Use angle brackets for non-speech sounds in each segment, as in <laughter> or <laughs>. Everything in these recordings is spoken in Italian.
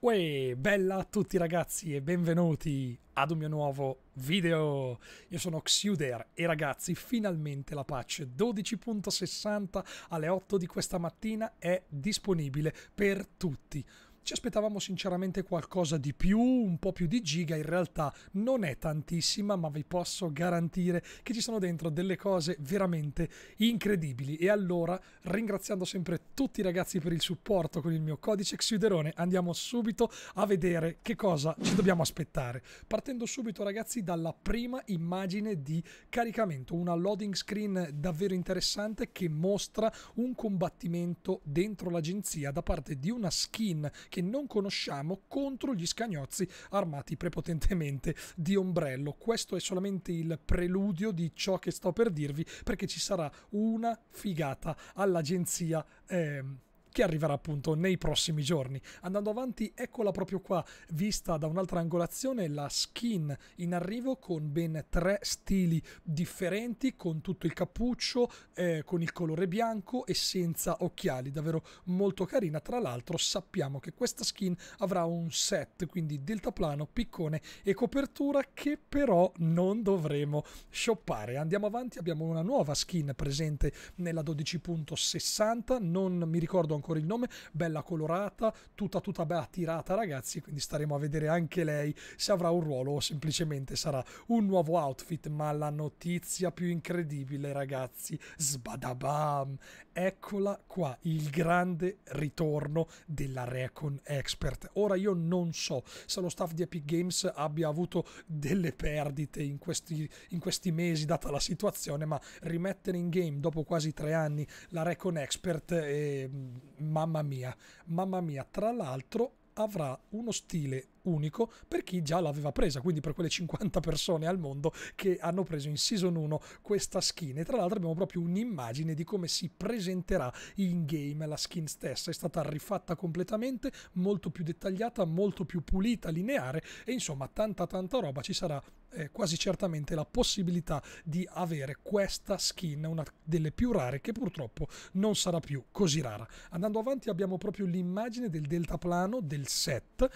Uè, bella a tutti ragazzi e benvenuti ad un mio nuovo video. Io sono Xuder e ragazzi, finalmente la patch 12.60 alle 8 di questa mattina è disponibile per tutti. Ci aspettavamo sinceramente qualcosa di più, un po' più di giga, in realtà non è tantissima, ma vi posso garantire che ci sono dentro delle cose veramente incredibili. E allora, ringraziando sempre tutti i ragazzi per il supporto con il mio codice Xuderone, andiamo subito a vedere che cosa ci dobbiamo aspettare. Partendo subito ragazzi dalla prima immagine di caricamento, una loading screen davvero interessante che mostra un combattimento dentro l'agenzia da parte di una skin che che non conosciamo contro gli scagnozzi armati prepotentemente di ombrello. Questo è solamente il preludio di ciò che sto per dirvi perché ci sarà una figata all'agenzia. Ehm, che arriverà appunto nei prossimi giorni. Andando avanti, eccola proprio qua, vista da un'altra angolazione, la skin in arrivo con ben tre stili differenti, con tutto il cappuccio, eh, con il colore bianco e senza occhiali, davvero molto carina. Tra l'altro sappiamo che questa skin avrà un set, quindi deltaplano, piccone e copertura che però non dovremo shoppare. Andiamo avanti, abbiamo una nuova skin presente nella 12.60, non mi ricordo ancora ancora il nome, bella colorata, tutta tutta bella tirata ragazzi, quindi staremo a vedere anche lei se avrà un ruolo o semplicemente sarà un nuovo outfit, ma la notizia più incredibile ragazzi, sbadabam, eccola qua, il grande ritorno della Recon Expert. Ora io non so se lo staff di Epic Games abbia avuto delle perdite in questi, in questi mesi data la situazione, ma rimettere in game dopo quasi tre anni la Recon Expert e ehm, mamma mia, mamma mia, tra l'altro avrà uno stile unico per chi già l'aveva presa, quindi per quelle 50 persone al mondo che hanno preso in Season 1 questa skin. E tra l'altro abbiamo proprio un'immagine di come si presenterà in game la skin stessa. È stata rifatta completamente, molto più dettagliata, molto più pulita, lineare e insomma tanta tanta roba ci sarà eh, quasi certamente la possibilità di avere questa skin, una delle più rare che purtroppo non sarà più così rara. Andando avanti abbiamo proprio l'immagine del deltaplano del set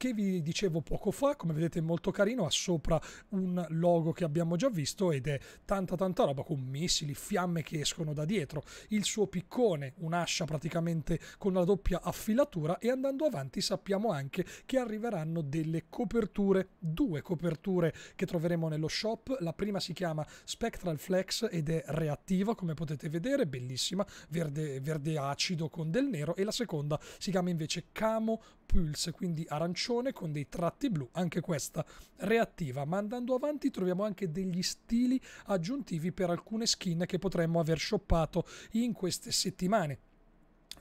che vi dicevo poco fa, come vedete molto carino, ha sopra un logo che abbiamo già visto ed è tanta tanta roba con missili, fiamme che escono da dietro, il suo piccone, un'ascia praticamente con la doppia affilatura e andando avanti sappiamo anche che arriveranno delle coperture, due coperture che troveremo nello shop, la prima si chiama Spectral Flex ed è reattiva come potete vedere, bellissima, verde, verde acido con del nero e la seconda si chiama invece Camo Pulse, quindi arancione con dei tratti blu, anche questa reattiva. Ma andando avanti troviamo anche degli stili aggiuntivi per alcune skin che potremmo aver shoppato in queste settimane.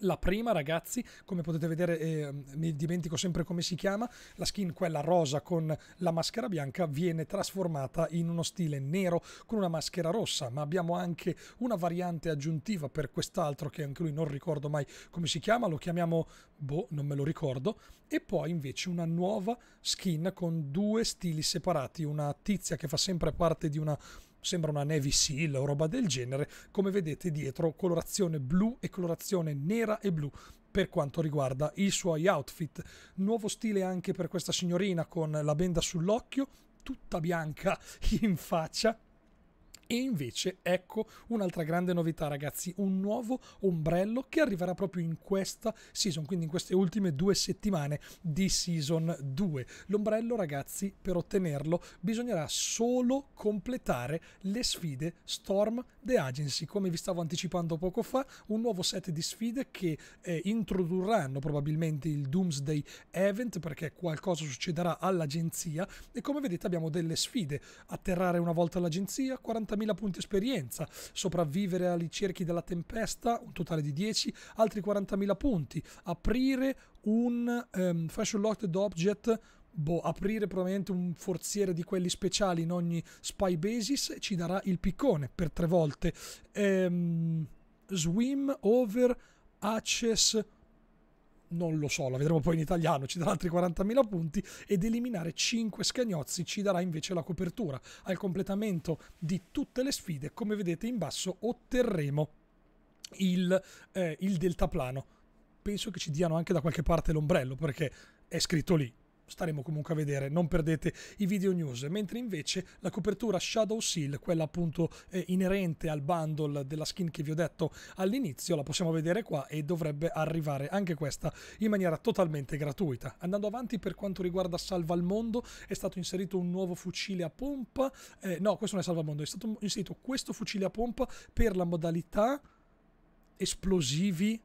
La prima, ragazzi, come potete vedere, eh, mi dimentico sempre come si chiama, la skin, quella rosa con la maschera bianca, viene trasformata in uno stile nero con una maschera rossa, ma abbiamo anche una variante aggiuntiva per quest'altro che anche lui non ricordo mai come si chiama, lo chiamiamo, boh, non me lo ricordo, e poi invece una nuova skin con due stili separati, una tizia che fa sempre parte di una sembra una Navy Seal o roba del genere, come vedete dietro colorazione blu e colorazione nera e blu per quanto riguarda i suoi outfit. Nuovo stile anche per questa signorina con la benda sull'occhio, tutta bianca <laughs> in faccia e invece ecco un'altra grande novità ragazzi, un nuovo ombrello che arriverà proprio in questa season, quindi in queste ultime due settimane di season 2. L'ombrello ragazzi per ottenerlo bisognerà solo completare le sfide Storm The Agency, come vi stavo anticipando poco fa, un nuovo set di sfide che eh, introdurranno probabilmente il Doomsday Event perché qualcosa succederà all'agenzia e come vedete abbiamo delle sfide, atterrare una volta all'agenzia, 40 40.000 punti esperienza, sopravvivere agli cerchi della tempesta, un totale di 10, altri 40.000 punti, aprire un um, ehm, Fashion Locked Object Boh, aprire probabilmente un forziere di quelli speciali in ogni spy basis ci darà il piccone per tre volte. Ehm, swim over access non lo so, la vedremo poi in italiano, ci darà altri 40.000 punti ed eliminare 5 scagnozzi ci darà invece la copertura. Al completamento di tutte le sfide, come vedete in basso, otterremo il, eh, il deltaplano. Penso che ci diano anche da qualche parte l'ombrello perché è scritto lì, staremo comunque a vedere, non perdete i video news, mentre invece la copertura Shadow Seal, quella appunto eh, inerente al bundle della skin che vi ho detto all'inizio, la possiamo vedere qua e dovrebbe arrivare anche questa in maniera totalmente gratuita. Andando avanti per quanto riguarda Salva al Mondo, è stato inserito un nuovo fucile a pompa, eh, no questo non è Salva al Mondo, è stato inserito questo fucile a pompa per la modalità esplosivi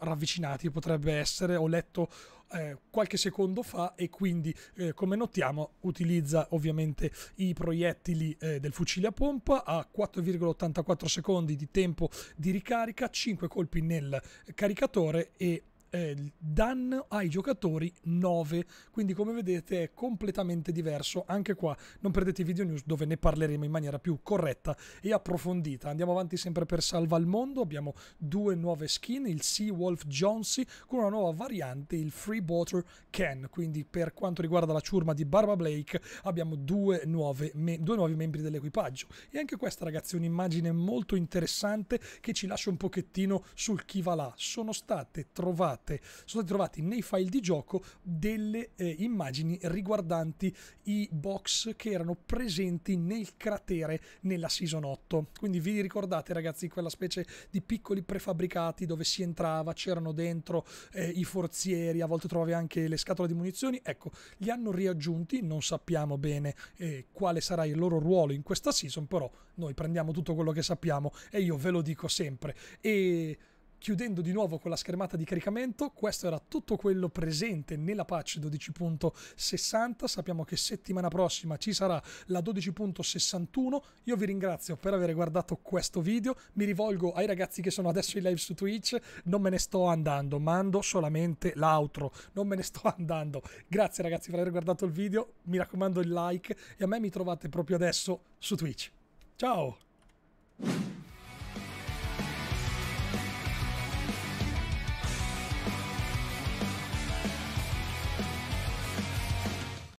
ravvicinati potrebbe essere, ho letto eh, qualche secondo fa e quindi eh, come notiamo utilizza ovviamente i proiettili eh, del fucile a pompa a 4,84 secondi di tempo di ricarica, 5 colpi nel caricatore e eh, danno ai giocatori 9. Quindi, come vedete, è completamente diverso. Anche qua non perdete i video news dove ne parleremo in maniera più corretta e approfondita. Andiamo avanti sempre per Salva il Mondo. Abbiamo due nuove skin: il Sea Wolf Jonesy con una nuova variante, il Free Water Can. Quindi, per quanto riguarda la ciurma di Barba Blake, abbiamo due, nuove due nuovi membri dell'equipaggio. E anche questa, ragazzi, è un'immagine molto interessante che ci lascia un pochettino sul chi va là. Sono state trovate fatte, sono stati trovati nei file di gioco delle eh, immagini riguardanti i box che erano presenti nel cratere nella season 8. Quindi vi ricordate ragazzi quella specie di piccoli prefabbricati dove si entrava, c'erano dentro eh, i forzieri, a volte trovavi anche le scatole di munizioni, ecco, li hanno riaggiunti, non sappiamo bene eh, quale sarà il loro ruolo in questa season, però noi prendiamo tutto quello che sappiamo e io ve lo dico sempre. E Chiudendo di nuovo con la schermata di caricamento, questo era tutto quello presente nella patch 12.60, sappiamo che settimana prossima ci sarà la 12.61, io vi ringrazio per aver guardato questo video, mi rivolgo ai ragazzi che sono adesso in live su Twitch, non me ne sto andando, mando solamente l'outro, non me ne sto <laughs> andando, grazie ragazzi per aver guardato il video, mi raccomando il like e a me mi trovate proprio adesso su Twitch. Ciao!